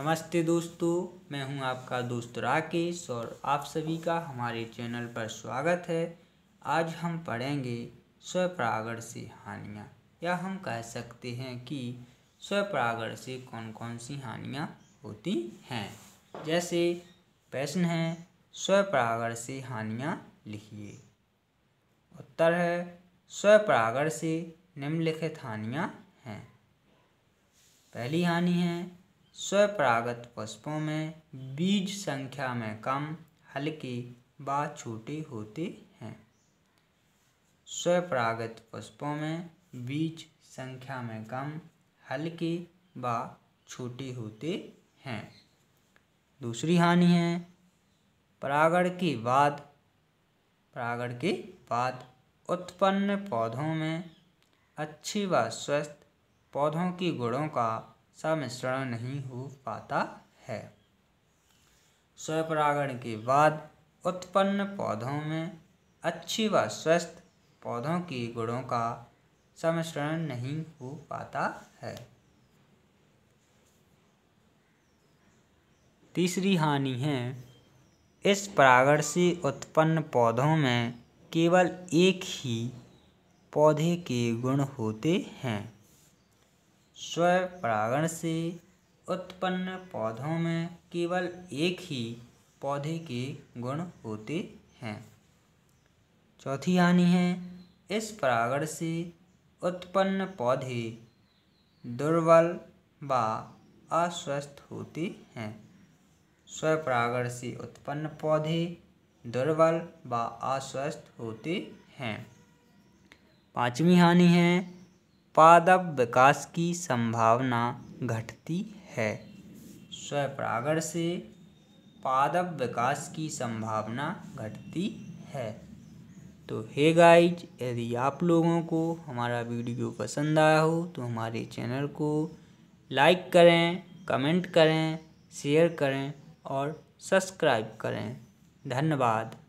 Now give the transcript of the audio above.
नमस्ते दोस्तों मैं हूं आपका दोस्त राकेश और आप सभी का हमारे चैनल पर स्वागत है आज हम पढ़ेंगे स्वपरागण से हानियाँ या हम कह सकते हैं कि स्वपरागण से कौन कौन सी हानियाँ होती हैं जैसे प्रश्न है स्वपरागण से हानियाँ लिखिए उत्तर है स्वपरागण से निम्नलिखित हानियाँ हैं पहली हानि है स्वपरागत पुष्पों में बीज संख्या में कम हल्की व छोटे होते हैं स्वपरागत पुष्पों में बीज संख्या में कम हल्के व छोटे होते हैं दूसरी हानि है परागण के बाद परागण के बाद उत्पन्न पौधों में अच्छी व स्वस्थ पौधों की गुणों का सम्मिश्रण नहीं हो पाता है स्वपरागण के बाद उत्पन्न पौधों में अच्छी व स्वस्थ पौधों के गुणों का सम्मिश्रण नहीं हो पाता है तीसरी हानि है इस परागण से उत्पन्न पौधों में केवल एक ही पौधे के गुण होते हैं स्व परागण से उत्पन्न पौधों में केवल एक ही पौधे के गुण होते हैं चौथी हानि है इस परागण से उत्पन्न पौधे दुर्बल व अस्वस्थ होते हैं स्वपरागण से उत्पन्न पौधे दुर्बल व अस्वस्थ होते हैं पांचवी हानि है पादप विकास की संभावना घटती है स्वपरागण से पादप विकास की संभावना घटती है तो हे गाइज यदि आप लोगों को हमारा वीडियो पसंद आया हो तो हमारे चैनल को लाइक करें कमेंट करें शेयर करें और सब्सक्राइब करें धन्यवाद